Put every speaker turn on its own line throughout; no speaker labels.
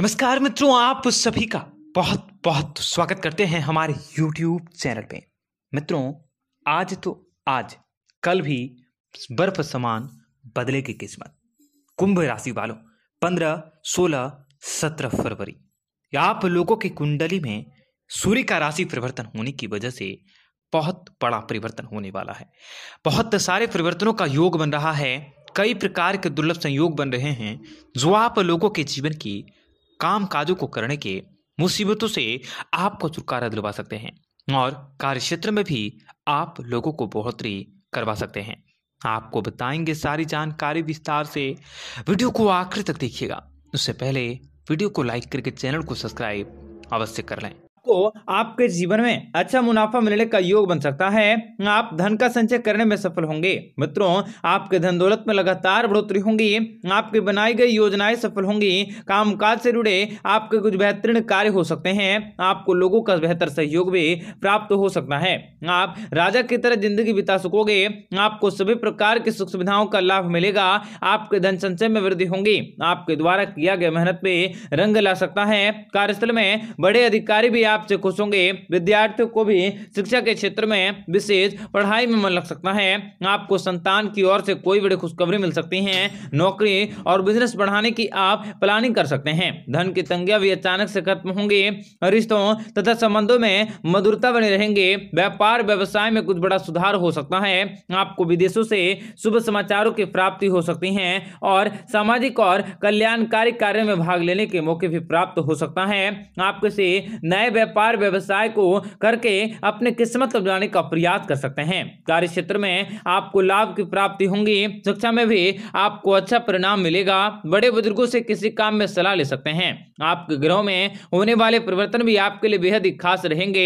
नमस्कार मित्रों आप सभी का बहुत बहुत स्वागत करते हैं हमारे YouTube चैनल पे मित्रों आज तो आज कल भी बर्फ समान बदले की किस्मत कुंभ राशि वालों पंद्रह सोलह सत्रह फरवरी आप लोगों की कुंडली में सूर्य का राशि परिवर्तन होने की वजह से बहुत बड़ा परिवर्तन होने वाला है बहुत सारे परिवर्तनों का योग बन रहा है कई प्रकार के दुर्लभ संयोग बन रहे हैं जो आप लोगों के जीवन की काम काजों को करने के मुसीबतों से आपको छुटकारा दिलवा सकते हैं और कार्य क्षेत्र में भी आप लोगों को बढ़ोतरी करवा सकते हैं आपको बताएंगे सारी जानकारी विस्तार से वीडियो को आखिर तक देखिएगा उससे पहले वीडियो को लाइक करके चैनल को सब्सक्राइब अवश्य कर लें
आपको आपके जीवन में अच्छा मुनाफा मिलने का योग बन सकता है आप धन का संचय करने में सफल होंगे मित्रों आपके धन दौलत में लगातार बढ़ोतरी होंगी आपकी बनाई गई योजनाएं सफल होंगी कामकाज से जुड़े आपके कुछ बेहतरीन कार्य हो सकते हैं आपको लोगों का बेहतर सहयोग भी प्राप्त हो सकता है आप राजा की तरह जिंदगी बिता सकोगे आपको सभी प्रकार की सुख सुविधाओं का लाभ मिलेगा आपके धन संचय में वृद्धि होगी आपके द्वारा किया गया मेहनत पे रंग ला सकता है कार्यस्थल में बड़े अधिकारी भी आप आपसे खुश होंगे विद्यार्थियों को भी शिक्षा के क्षेत्र में विशेष पढ़ाई में मन लग सकता है आपको संतान की ओर से कोई बड़ी खुशखबरी मिल सकती है नौकरी और बिजनेस बढ़ाने की आप प्लानिंग कर सकते हैं धन की तंगिया भी अचानक से खत्म होंगे रिश्तों तथा संबंधों में मधुरता बने रहेंगे व्यापार व्यवसाय में कुछ बड़ा सुधार हो सकता है आपको विदेशों से शुभ समाचारों की प्राप्ति हो सकती है और सामाजिक और कल्याणकारी कार्य में भाग लेने के मौके भी प्राप्त हो सकता है आपके से नए व्यापार व्यवसाय को करके अपने किस्मत बनाने का प्रयास कर सकते हैं कार्य क्षेत्र में आपको लाभ की प्राप्ति होंगी शिक्षा में भी आपको अच्छा परिणाम मिलेगा बड़े बुजुर्गो से किसी काम में सलाह ले सकते हैं आपके ग्रह में होने वाले परिवर्तन भी आपके लिए बेहद ही खास रहेंगे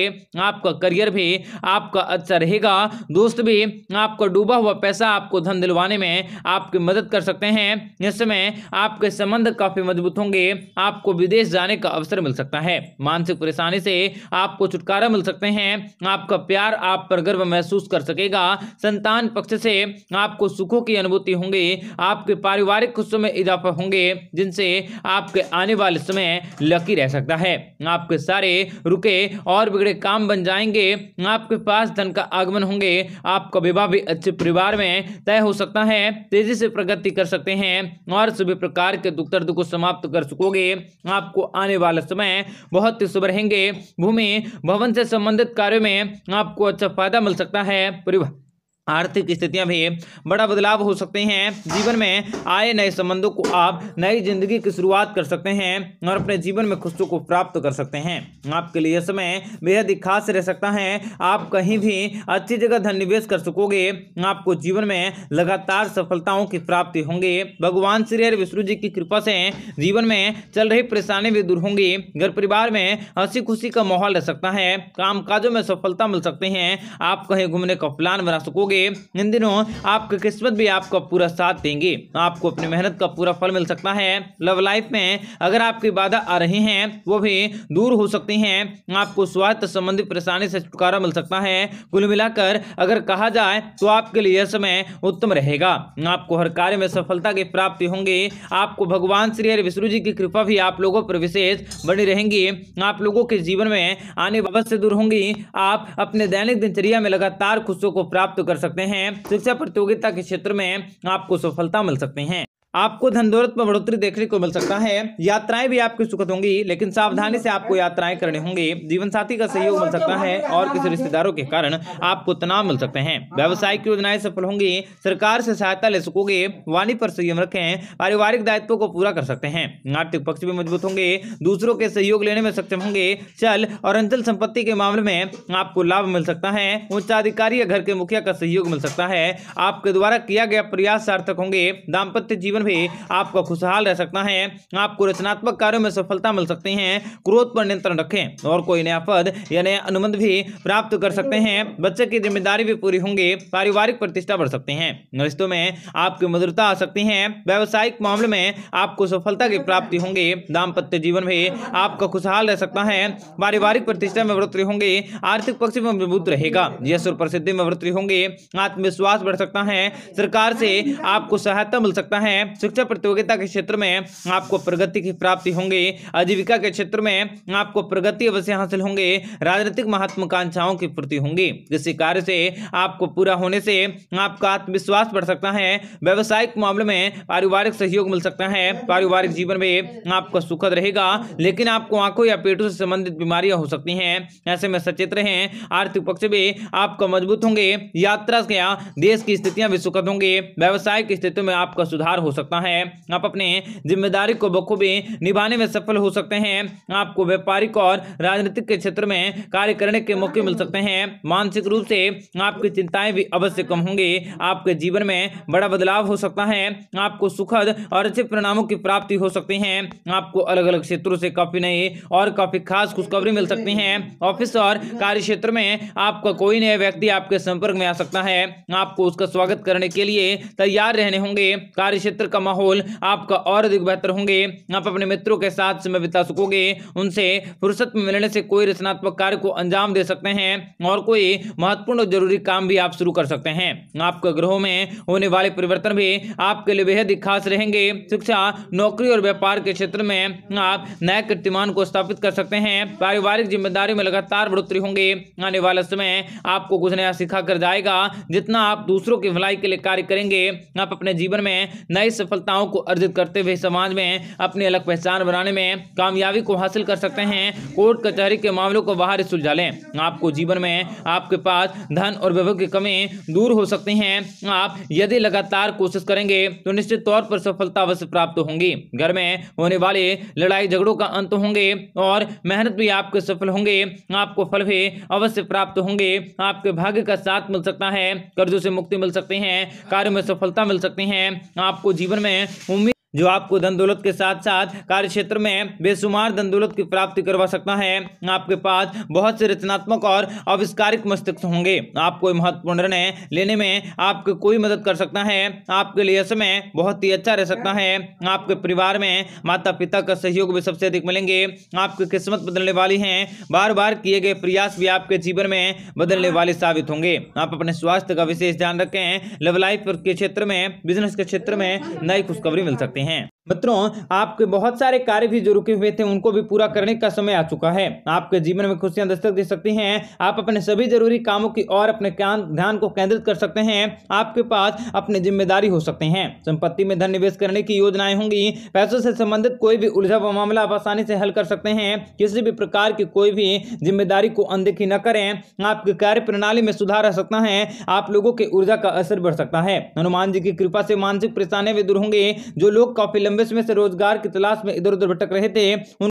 आपका करियर भी आपका अच्छा रहेगा दोस्त भी आपका डूबा हुआ पैसा आपको धन दिलवाने में आपकी मदद कर सकते हैं इस समय आपके संबंध काफी मजबूत होंगे आपको विदेश जाने का अवसर मिल सकता है मानसिक परेशानी से से आपको छुटकारा मिल सकते हैं आपका प्यार आप पर गर्व महसूस कर सकेगा संतान पक्ष से आपको सुखों की अनुभूति होंगे आपके पारिवारिक खुशों में इजाफा होंगे जिनसे आपके आने वाले समय लकी रह सकता है आपके सारे रुके और बिगड़े काम बन जाएंगे आपके पास धन का आगमन होंगे आपका विवाह भी अच्छे परिवार में तय हो सकता है तेजी से प्रगति कर सकते हैं और सभी प्रकार के दुख दर्द को समाप्त कर सकोगे आपको आने वाला समय बहुत ही शुभ रहेंगे भूमि भवन से संबंधित कार्यों में आपको अच्छा फायदा मिल सकता है परिवार आर्थिक स्थितियां भी बड़ा बदलाव हो सकते हैं जीवन में आए नए संबंधों को आप नई जिंदगी की शुरुआत कर सकते हैं और अपने जीवन में खुशियों को प्राप्त कर सकते हैं आपके लिए यह समय बेहद ही खास रह सकता है आप कहीं भी अच्छी जगह धन निवेश कर सकोगे आपको जीवन में लगातार सफलताओं की प्राप्ति होंगी भगवान श्री हरि विष्णु जी की कृपा से जीवन में चल रही परेशानी भी दूर होंगी घर परिवार में हंसी खुशी का माहौल रह सकता है काम काजों में सफलता मिल सकती है आप कहीं घूमने का प्लान बना सकोगे इन दिनों आपकी किस्मत भी आपको पूरा साथ देंगी आपको अपनी मेहनत का पूरा फल मिल सकता है लव लाइफ में अगर आपकी बाधा आ रही हैं वो भी दूर हो सकती हैं आपको स्वास्थ्य संबंधी परेशानी से छुटकारा मिल सकता है कुल मिलाकर अगर कहा जाए तो आपके लिए यह समय उत्तम रहेगा आपको हर कार्य में सफलता की प्राप्ति होंगी आपको भगवान श्री हरि विष्णु जी की कृपा भी आप लोगों पर विशेष बनी रहेंगी आप लोगों के जीवन में आने बाबत से दूर होंगी आप अपने दैनिक दिनचर्या में लगातार खुशियों को प्राप्त कर सकते सकते हैं शिक्षा प्रतियोगिता के क्षेत्र में आपको सफलता मिल सकते हैं आपको धन दौलत में बढ़ोतरी देखने को मिल सकता है यात्राएं भी आपकी सुखद होंगी लेकिन सावधानी से आपको यात्राएं करनी होंगी जीवन साथी का सहयोग मिल सकता है और किसी रिश्तेदारों के कारण आपको तनाव मिल सकते हैं व्यवसायिक योजनाएं सफल होंगी सरकार से सहायता ले सकोगे वाणी पर संयम रखें पारिवारिक दायित्व को पूरा कर सकते हैं आर्थिक पक्ष भी मजबूत होंगे दूसरों के सहयोग लेने में सक्षम होंगे चल और अंचल संपत्ति के मामले में आपको लाभ मिल सकता है उच्चाधिकारी या घर के मुखिया का सहयोग मिल सकता है आपके द्वारा किया गया प्रयास सार्थक होंगे दाम्पत्य जीवन जीवन भी आपका खुशहाल रह सकता है आपको रचनात्मक कार्यों में सफलता मिल सकती है क्रोध पर नियंत्रण रखें और कोई नया पद या नया अनुबंध भी प्राप्त कर सकते हैं बच्चे की जिम्मेदारी भी पूरी होंगी पारिवारिक प्रतिष्ठा बढ़ सकते हैं रिश्तों में आपकी मधुरता आ सकती है व्यावसायिक मामले में आपको सफलता की प्राप्ति होंगी दाम्पत्य जीवन भी आपका खुशहाल रह सकता है पारिवारिक प्रतिष्ठा में बढ़ोतरी होंगी आर्थिक पक्ष में मजबूत रहेगा यश और प्रसिद्धि में बढ़ोतरी होंगी आत्मविश्वास बढ़ सकता है सरकार से आपको सहायता मिल सकता है शिक्षा प्रतियोगिता के क्षेत्र में आपको प्रगति की प्राप्ति होंगी आजीविका के क्षेत्र में आपको प्रगति अवश्य हासिल होंगे राजनीतिक महत्वाकांक्षाओं की पूर्ति होंगी किसी कार्य से आपको पूरा होने से आपका आत्मविश्वास बढ़ सकता है व्यवसायिक मामले में पारिवारिक सहयोग मिल सकता है पारिवारिक जीवन में आपका सुखद रहेगा लेकिन आपको आंखों या पेटों से संबंधित बीमारियां हो सकती हैं ऐसे में सचेत रहें आर्थिक पक्ष भी आपको मजबूत होंगे यात्रा देश की स्थितियां भी सुखद होंगे व्यवसायिक स्थितियों में आपका सुधार हो सकता सकता है आप अपने जिम्मेदारी को बखूबी निभाने में सफल हो सकते हैं आपको व्यापारिक और राजनीतिक के क्षेत्र में कार्य करने के मौके मिल सकते हैं मानसिक रूप से आपकी चिंताएं भी अवश्य कम होंगी आपके जीवन में बड़ा बदलाव हो सकता है आपको सुखद और अच्छे परिणामों की प्राप्ति हो सकती है आपको अलग अलग क्षेत्रों से काफी नई और काफी खास खुशखबरी मिल सकती है ऑफिस और कार्य क्षेत्र में आपका कोई नया व्यक्ति आपके संपर्क में आ सकता है आपको उसका स्वागत करने के लिए तैयार रहने होंगे कार्य क्षेत्र का माहौल आपका और अधिक बेहतर होंगे आप अपने मित्रों के साथ समय बिता सकोगे उनसे फुर्सत में मिलने से कोई रचनात्मक कार्य को अंजाम दे सकते हैं और कोई महत्वपूर्ण और जरूरी काम भी आप शुरू कर सकते हैं आपके ग्रहों में होने वाले परिवर्तन भी आपके लिए बेहद खास रहेंगे शिक्षा नौकरी और व्यापार के क्षेत्र में आप नए कीर्तिमान को स्थापित कर सकते हैं पारिवारिक जिम्मेदारी में लगातार बढ़ोतरी होंगे आने वाला समय आपको कुछ नया सिखा कर जाएगा जितना आप दूसरों की भलाई के लिए कार्य करेंगे आप अपने जीवन में नई सफलताओं को अर्जित करते हुए समाज में अपनी अलग पहचान बनाने में कामयाबी को हासिल कर सकते हैं कोर्ट कचहरी के मामलों को बाहर सुलझा लें आपको जीवन में आपके पास धन और वैभव की कमी दूर हो सकती है आप यदि लगातार कोशिश करेंगे तो निश्चित तौर पर सफलता अवश्य प्राप्त होंगी घर में होने वाले लड़ाई झगड़ों का अंत होंगे और मेहनत भी आपके सफल होंगे आपको फल भी अवश्य प्राप्त होंगे आपके भाग्य का साथ मिल सकता है कर्जों से मुक्ति मिल सकती है कार्य में सफलता मिल सकती है आपको जीवन जीवन में उम्मीद जो आपको धन दौलत के साथ साथ कार्य क्षेत्र में बेशुमार धन दौलत की प्राप्ति करवा सकता है आपके पास बहुत से रचनात्मक और आविष्कारिक मस्तिष्क होंगे आपको महत्वपूर्ण निर्णय लेने में आपकी कोई मदद कर सकता है आपके लिए समय बहुत ही अच्छा रह सकता है आपके परिवार में माता पिता का सहयोग भी सबसे अधिक मिलेंगे आपकी किस्मत बदलने वाली है बार बार किए गए प्रयास भी आपके जीवन में बदलने वाले साबित होंगे आप अपने स्वास्थ्य का विशेष ध्यान रखें लव लाइफ के क्षेत्र में बिजनेस के क्षेत्र में नई खुशखबरी मिल सकती है हैं मित्रों आपके बहुत सारे कार्य भी जो रुके हुए थे उनको भी पूरा करने का समय आ चुका है आपके जीवन में खुशियां दस्तक दे सकती हैं आप अपने सभी जरूरी कामों की ओर अपने ध्यान को केंद्रित कर सकते हैं आपके पास अपनी जिम्मेदारी हो सकते हैं संपत्ति में धन निवेश करने की योजनाएं होंगी पैसों से संबंधित कोई भी उलझा हुआ मामला आप आसानी से हल कर सकते हैं किसी भी प्रकार की कोई भी जिम्मेदारी को अनदेखी न करें आपकी कार्य प्रणाली में सुधार आ सकता है आप लोगों की ऊर्जा का असर बढ़ सकता है हनुमान जी की कृपा से मानसिक परेशानियां भी दूर होंगे जो लोग काफी लंबे विश्व में से रोजगार की तलाश में इधर उधर भटक रहे थे